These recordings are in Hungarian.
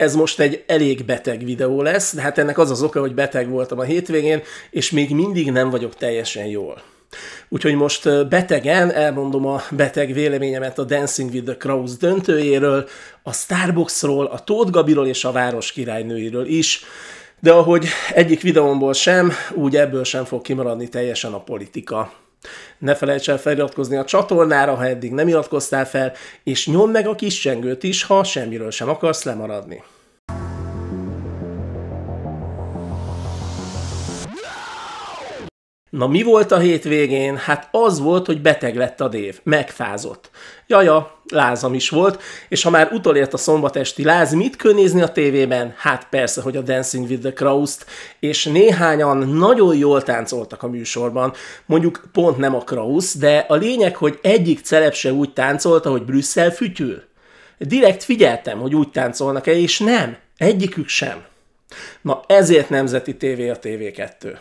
ez most egy elég beteg videó lesz, de hát ennek az az oka, hogy beteg voltam a hétvégén, és még mindig nem vagyok teljesen jól. Úgyhogy most betegen elmondom a beteg véleményemet a Dancing with the Crows döntőjéről, a Starbucksról, a Tóth Gabiról és a Város királynőiről is, de ahogy egyik videómból sem, úgy ebből sem fog kimaradni teljesen a politika. Ne felejts el feliratkozni a csatornára, ha eddig nem iratkoztál fel, és nyomd meg a kis csengőt is, ha semmiről sem akarsz lemaradni. Na mi volt a hétvégén? Hát az volt, hogy beteg lett a dév, megfázott. Jaja, lázam is volt, és ha már utolért a szombatesti láz, mit kell nézni a tévében? Hát persze, hogy a Dancing with the crows és néhányan nagyon jól táncoltak a műsorban. Mondjuk pont nem a Kraus, de a lényeg, hogy egyik celeb se úgy táncolta, hogy Brüsszel fütyül. Direkt figyeltem, hogy úgy táncolnak-e, és nem, egyikük sem. Na ezért nemzeti tévé a TV2.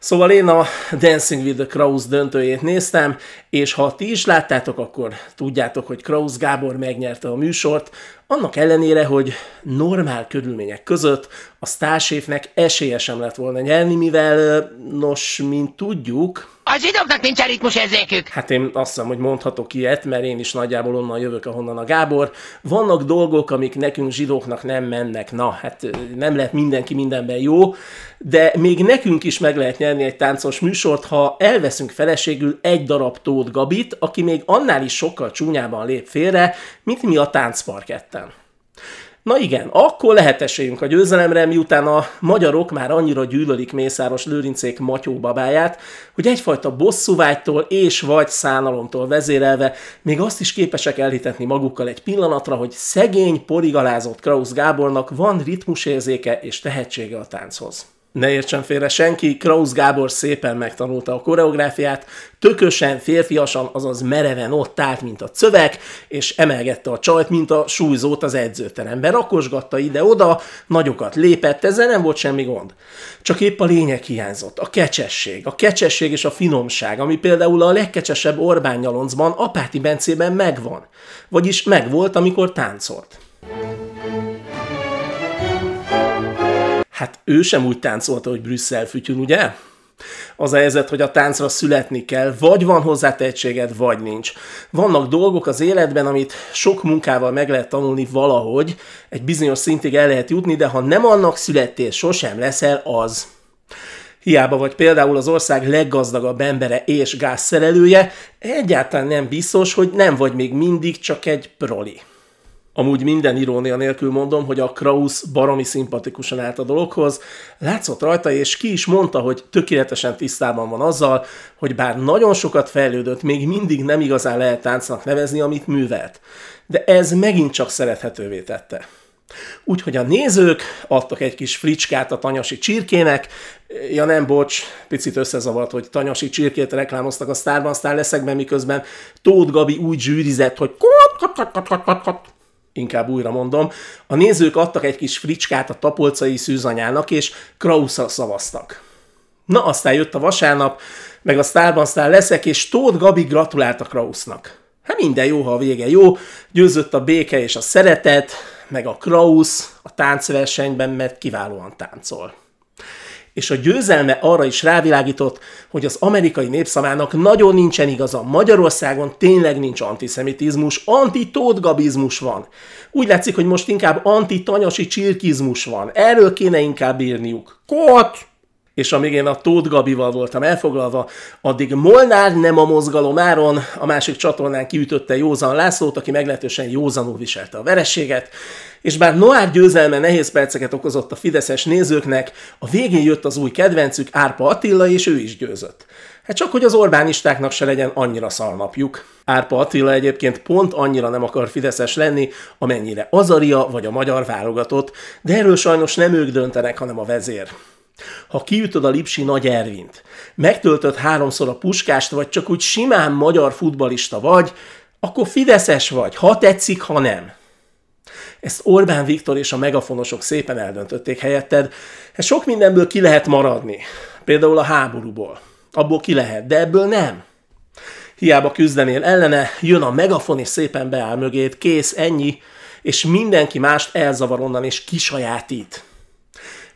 Szóval én a Dancing with the Kraus döntőjét néztem, és ha ti is láttátok, akkor tudjátok, hogy Kraus Gábor megnyerte a műsort, annak ellenére, hogy normál körülmények között a sztárséfnek esélye sem lett volna nyerni, mivel nos, mint tudjuk... A zsidóknak nincs ritmus érzékük! Hát én azt hiszem, hogy mondhatok ilyet, mert én is nagyjából onnan jövök, ahonnan a Gábor. Vannak dolgok, amik nekünk zsidóknak nem mennek. Na, hát nem lehet mindenki mindenben jó, de még nekünk is meg lehet nyerni egy táncos műsort, ha elveszünk feleségül egy darab Tóth Gabit, aki még annál is sokkal csúnyában lép félre, mint mi a táncparketten. Na igen, akkor lehet esélyünk a győzelemre, miután a magyarok már annyira gyűlölik Mészáros Lőrincék matyó babáját, hogy egyfajta bosszúvágytól és vagy szánalomtól vezérelve még azt is képesek elhitetni magukkal egy pillanatra, hogy szegény, porigalázott Krausz Gábornak van ritmusérzéke és tehetsége a tánchoz ne értsen félre senki, Krausz Gábor szépen megtanulta a koreográfiát, tökösen, férfiasan, azaz mereven ott állt, mint a cövek, és emelgette a csajt, mint a súlyzót az edzőteremben. Rakosgatta ide-oda, nagyokat lépett, ezzel nem volt semmi gond. Csak épp a lényeg hiányzott, a kecsesség, a kecsesség és a finomság, ami például a legkecsesebb Orbán nyaloncban, Apáti Bencében megvan. Vagyis megvolt, amikor táncolt. Hát ő sem úgy táncolta, hogy Brüsszel fütyül, ugye? Az a helyzet, hogy a táncra születni kell, vagy van hozzá tehetséged, vagy nincs. Vannak dolgok az életben, amit sok munkával meg lehet tanulni valahogy, egy bizonyos szintig el lehet jutni, de ha nem annak születtél, sosem leszel az. Hiába vagy például az ország leggazdagabb embere és gázszerelője, egyáltalán nem biztos, hogy nem vagy még mindig csak egy proli amúgy minden irónia nélkül mondom, hogy a Kraus baromi szimpatikusan állt a dologhoz, látszott rajta, és ki is mondta, hogy tökéletesen tisztában van azzal, hogy bár nagyon sokat fejlődött, még mindig nem igazán lehet táncnak nevezni, amit művelt. De ez megint csak szerethetővé tette. Úgyhogy a nézők adtak egy kis fricskát a Tanyasi Csirkének, ja nem, bocs, picit összezavart, hogy Tanyasi Csirkét reklámoztak a Starban, aztán leszek miközben Tóth Gabi úgy zsűrizett, hogy kot, kot, kot, kot, kot, kot inkább újra mondom, a nézők adtak egy kis fricskát a tapolcai szűzanyának, és Krausza szavaztak. Na, aztán jött a vasárnap, meg a sztárban sztár leszek, és Tóth Gabi gratulált a Krausznak. Hát minden jó, ha a vége jó, győzött a béke és a szeretet, meg a Krausz a táncversenyben, mert kiválóan táncol és a győzelme arra is rávilágított, hogy az amerikai népszavának nagyon nincsen igaza. Magyarországon tényleg nincs antiszemitizmus, antitótgabizmus van. Úgy látszik, hogy most inkább antitanyasi csirkizmus van. Erről kéne inkább írniuk. Kot! és amíg én a Tóth Gabival voltam elfoglalva, addig Molnár nem a mozgalom áron, a másik csatornán kiütötte Józan Lászlót, aki meglehetősen józanul viselte a vereséget, és bár Noár győzelme nehéz perceket okozott a fideszes nézőknek, a végén jött az új kedvencük Árpa Attila, és ő is győzött. Hát csak, hogy az Orbánistáknak se legyen annyira szalnapjuk. Árpa Attila egyébként pont annyira nem akar fideszes lenni, amennyire Azaria vagy a magyar válogatott, de erről sajnos nem ők döntenek, hanem a vezér. Ha kiütöd a Lipsi Nagy Ervint, megtöltöd háromszor a puskást, vagy csak úgy simán magyar futbalista vagy, akkor fideszes vagy, ha tetszik, ha nem. Ezt Orbán Viktor és a megafonosok szépen eldöntötték helyetted. Ez hát sok mindenből ki lehet maradni. Például a háborúból. Abból ki lehet, de ebből nem. Hiába küzdenél ellene, jön a megafon és szépen beáll mögéd, kész, ennyi, és mindenki mást elzavar onnan és kisajátít.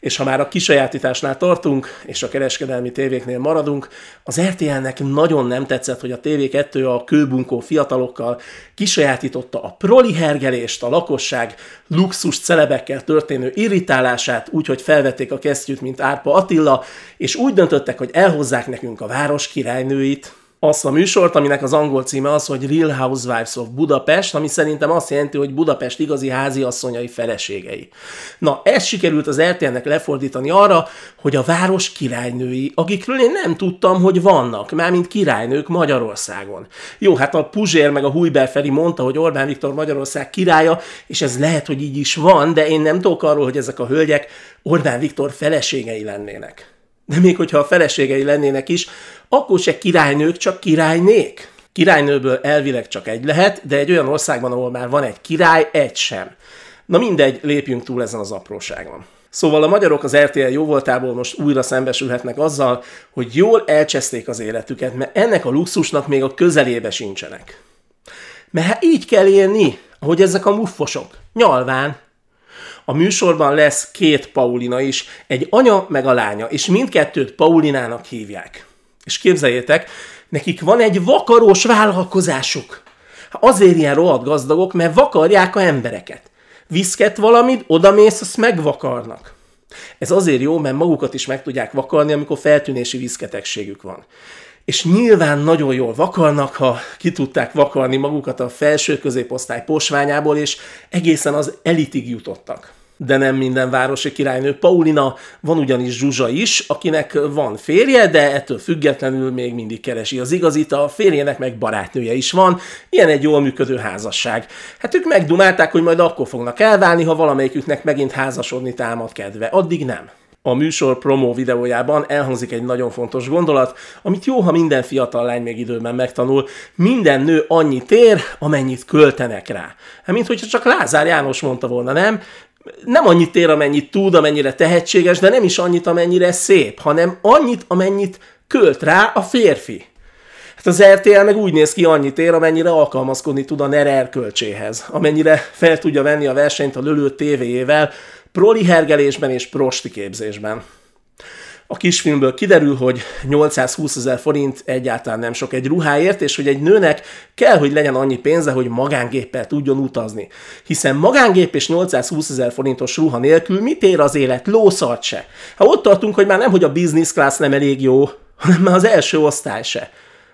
És ha már a kisajátításnál tartunk, és a kereskedelmi tévéknél maradunk, az RTL-nek nagyon nem tetszett, hogy a TV2 a kőbunkó fiatalokkal kisajátította a proli hergelést, a lakosság luxus celebekkel történő irritálását, úgyhogy felvették a kesztyűt, mint Árpa Attila, és úgy döntöttek, hogy elhozzák nekünk a város királynőit azt a műsort, aminek az angol címe az, hogy Real Housewives of Budapest, ami szerintem azt jelenti, hogy Budapest igazi háziasszonyai feleségei. Na, ezt sikerült az RTL-nek lefordítani arra, hogy a város királynői, akikről én nem tudtam, hogy vannak, mármint királynők Magyarországon. Jó, hát a Puzsér meg a Feri mondta, hogy Orbán Viktor Magyarország királya, és ez lehet, hogy így is van, de én nem tudok arról, hogy ezek a hölgyek Orbán Viktor feleségei lennének. De még hogyha a feleségei lennének is, akkor se királynők, csak királynék. Királynőből elvileg csak egy lehet, de egy olyan országban, ahol már van egy király, egy sem. Na mindegy, lépjünk túl ezen az apróságon. Szóval a magyarok az RTL jóvoltából most újra szembesülhetnek azzal, hogy jól elcseszték az életüket, mert ennek a luxusnak még a közelébe sincsenek. Mert hát így kell élni, hogy ezek a muffosok. Nyalván. A műsorban lesz két Paulina is, egy anya meg a lánya, és mindkettőt Paulinának hívják. És képzeljétek, nekik van egy vakarós vállalkozásuk. Azért ilyen rohadt gazdagok, mert vakarják a embereket. Viszket valamit, odamész, azt megvakarnak. Ez azért jó, mert magukat is meg tudják vakarni, amikor feltűnési viszketegségük van. És nyilván nagyon jól vakarnak, ha ki tudták vakarni magukat a felső középosztály posványából, és egészen az elitig jutottak de nem minden városi királynő Paulina, van ugyanis Zsuzsa is, akinek van férje, de ettől függetlenül még mindig keresi az igazit, a férjének meg barátnője is van, ilyen egy jól működő házasság. Hát ők megdumálták, hogy majd akkor fognak elválni, ha valamelyiküknek megint házasodni támad kedve, addig nem. A műsor promó videójában elhangzik egy nagyon fontos gondolat, amit jó, ha minden fiatal lány még időben megtanul. Minden nő annyi tér, amennyit költenek rá. Hát, mint hogyha csak Lázár János mondta volna, nem? nem annyit ér, amennyit tud, amennyire tehetséges, de nem is annyit, amennyire szép, hanem annyit, amennyit költ rá a férfi. Hát az RTL meg úgy néz ki, annyit ér, amennyire alkalmazkodni tud a NER erkölcséhez, amennyire fel tudja venni a versenyt a lölő tévéjével, proli hergelésben és prosti képzésben a kisfilmből kiderül, hogy 820 ezer forint egyáltalán nem sok egy ruháért, és hogy egy nőnek kell, hogy legyen annyi pénze, hogy magángéppel tudjon utazni. Hiszen magángép és 820 ezer forintos ruha nélkül mit ér az élet? Lószart se. Ha ott tartunk, hogy már nem, hogy a business class nem elég jó, hanem már az első osztály se.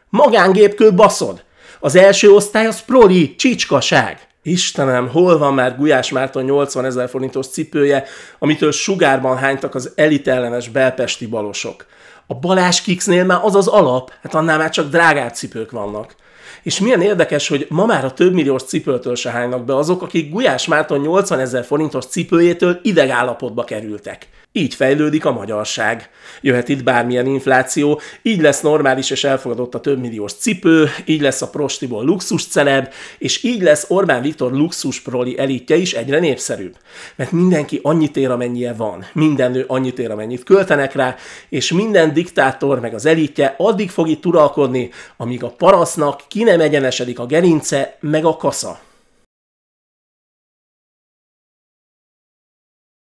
Magángépkő baszod. Az első osztály az proli, csicskaság. Istenem, hol van már Gulyás Márton 80 ezer forintos cipője, amitől sugárban hánytak az elitellenes belpesti balosok. A Balázs Kixnél már az az alap, hát annál már csak drágább cipők vannak. És milyen érdekes, hogy ma már a több milliós cipőtől se hánynak be azok, akik Gulyás Márton 80 ezer forintos cipőjétől idegállapotba kerültek. Így fejlődik a magyarság. Jöhet itt bármilyen infláció, így lesz normális és elfogadott a több milliós cipő, így lesz a prostiból luxus celeb, és így lesz Orbán Viktor luxus proli elitje is egyre népszerűbb. Mert mindenki annyit ér, amennyie van, minden nő annyit ér, amennyit költenek rá, és minden diktátor meg az elitje addig fog itt uralkodni, amíg a parasznak ki nem egyenesedik a gerince, meg a kasza.